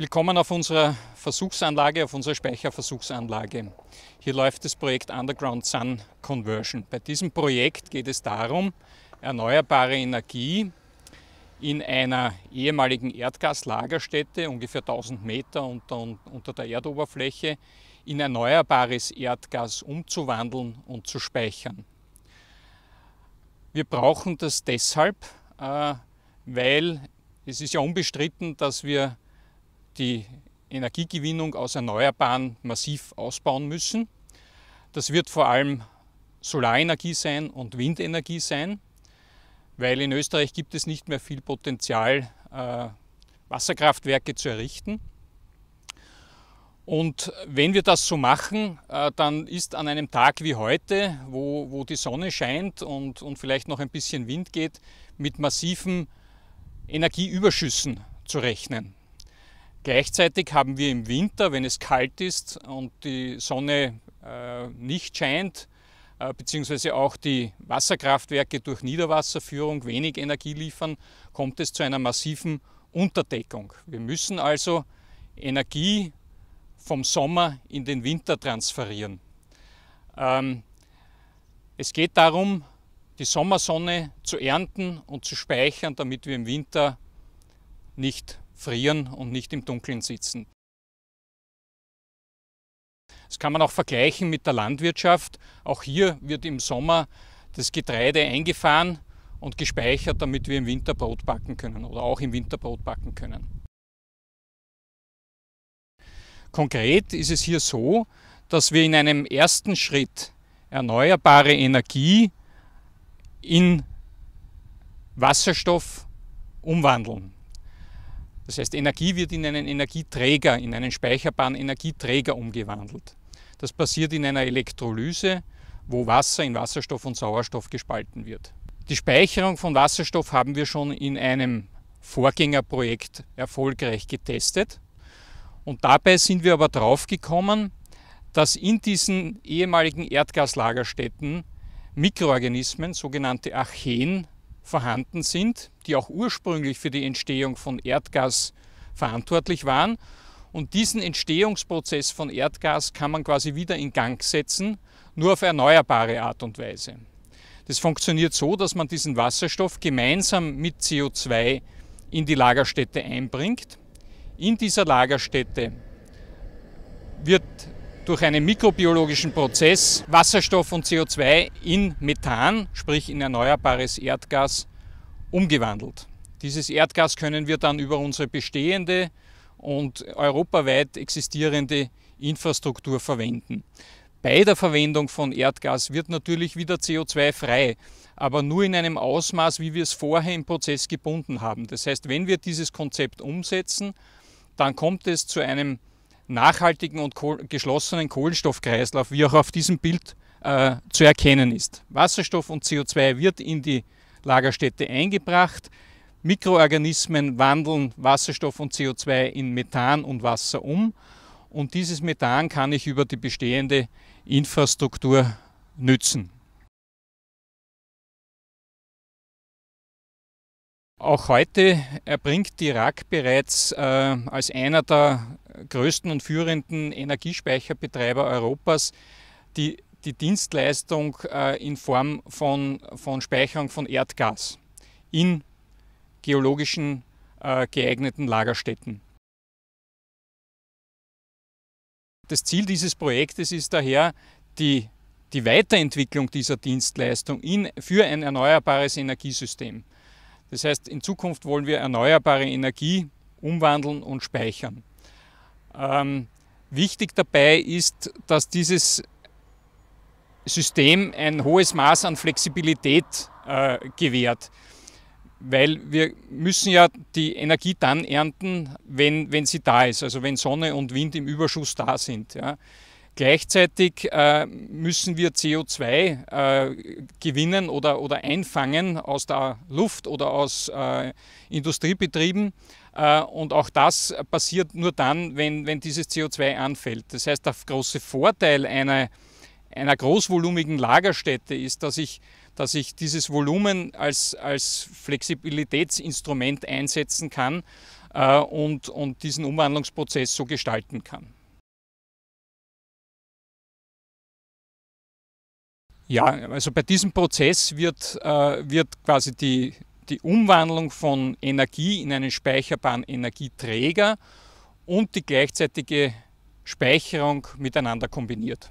Willkommen auf unserer Versuchsanlage, auf unserer Speicherversuchsanlage. Hier läuft das Projekt Underground Sun Conversion. Bei diesem Projekt geht es darum, erneuerbare Energie in einer ehemaligen Erdgaslagerstätte, ungefähr 1000 Meter unter, unter der Erdoberfläche, in erneuerbares Erdgas umzuwandeln und zu speichern. Wir brauchen das deshalb, äh, weil es ist ja unbestritten, dass wir die Energiegewinnung aus Erneuerbaren massiv ausbauen müssen. Das wird vor allem Solarenergie sein und Windenergie sein, weil in Österreich gibt es nicht mehr viel Potenzial, äh, Wasserkraftwerke zu errichten. Und wenn wir das so machen, äh, dann ist an einem Tag wie heute, wo, wo die Sonne scheint und, und vielleicht noch ein bisschen Wind geht, mit massiven Energieüberschüssen zu rechnen. Gleichzeitig haben wir im Winter, wenn es kalt ist und die Sonne äh, nicht scheint, äh, beziehungsweise auch die Wasserkraftwerke durch Niederwasserführung wenig Energie liefern, kommt es zu einer massiven Unterdeckung. Wir müssen also Energie vom Sommer in den Winter transferieren. Ähm, es geht darum, die Sommersonne zu ernten und zu speichern, damit wir im Winter nicht frieren und nicht im Dunkeln sitzen. Das kann man auch vergleichen mit der Landwirtschaft. Auch hier wird im Sommer das Getreide eingefahren und gespeichert, damit wir im Winter Brot backen können oder auch im Winter Brot backen können. Konkret ist es hier so, dass wir in einem ersten Schritt erneuerbare Energie in Wasserstoff umwandeln. Das heißt, Energie wird in einen Energieträger, in einen speicherbaren Energieträger umgewandelt. Das passiert in einer Elektrolyse, wo Wasser in Wasserstoff und Sauerstoff gespalten wird. Die Speicherung von Wasserstoff haben wir schon in einem Vorgängerprojekt erfolgreich getestet. Und dabei sind wir aber draufgekommen, dass in diesen ehemaligen Erdgaslagerstätten Mikroorganismen, sogenannte Archeen, vorhanden sind, die auch ursprünglich für die Entstehung von Erdgas verantwortlich waren. Und diesen Entstehungsprozess von Erdgas kann man quasi wieder in Gang setzen, nur auf erneuerbare Art und Weise. Das funktioniert so, dass man diesen Wasserstoff gemeinsam mit CO2 in die Lagerstätte einbringt. In dieser Lagerstätte wird durch einen mikrobiologischen Prozess Wasserstoff und CO2 in Methan, sprich in erneuerbares Erdgas, umgewandelt. Dieses Erdgas können wir dann über unsere bestehende und europaweit existierende Infrastruktur verwenden. Bei der Verwendung von Erdgas wird natürlich wieder CO2 frei, aber nur in einem Ausmaß, wie wir es vorher im Prozess gebunden haben. Das heißt, wenn wir dieses Konzept umsetzen, dann kommt es zu einem nachhaltigen und geschlossenen Kohlenstoffkreislauf, wie auch auf diesem Bild äh, zu erkennen ist. Wasserstoff und CO2 wird in die Lagerstätte eingebracht. Mikroorganismen wandeln Wasserstoff und CO2 in Methan und Wasser um. Und dieses Methan kann ich über die bestehende Infrastruktur nützen. Auch heute erbringt die RAK bereits äh, als einer der größten und führenden Energiespeicherbetreiber Europas die, die Dienstleistung äh, in Form von, von Speicherung von Erdgas in geologischen äh, geeigneten Lagerstätten. Das Ziel dieses Projektes ist daher, die, die Weiterentwicklung dieser Dienstleistung in, für ein erneuerbares Energiesystem. Das heißt, in Zukunft wollen wir erneuerbare Energie umwandeln und speichern. Ähm, wichtig dabei ist, dass dieses System ein hohes Maß an Flexibilität äh, gewährt. Weil wir müssen ja die Energie dann ernten, wenn, wenn sie da ist, also wenn Sonne und Wind im Überschuss da sind. Ja. Gleichzeitig äh, müssen wir CO2 äh, gewinnen oder, oder einfangen aus der Luft oder aus äh, Industriebetrieben. Äh, und auch das passiert nur dann, wenn, wenn dieses CO2 anfällt. Das heißt, der große Vorteil einer, einer großvolumigen Lagerstätte ist, dass ich, dass ich dieses Volumen als, als Flexibilitätsinstrument einsetzen kann äh, und, und diesen Umwandlungsprozess so gestalten kann. Ja, also bei diesem Prozess wird, äh, wird quasi die, die Umwandlung von Energie in einen speicherbaren Energieträger und die gleichzeitige Speicherung miteinander kombiniert.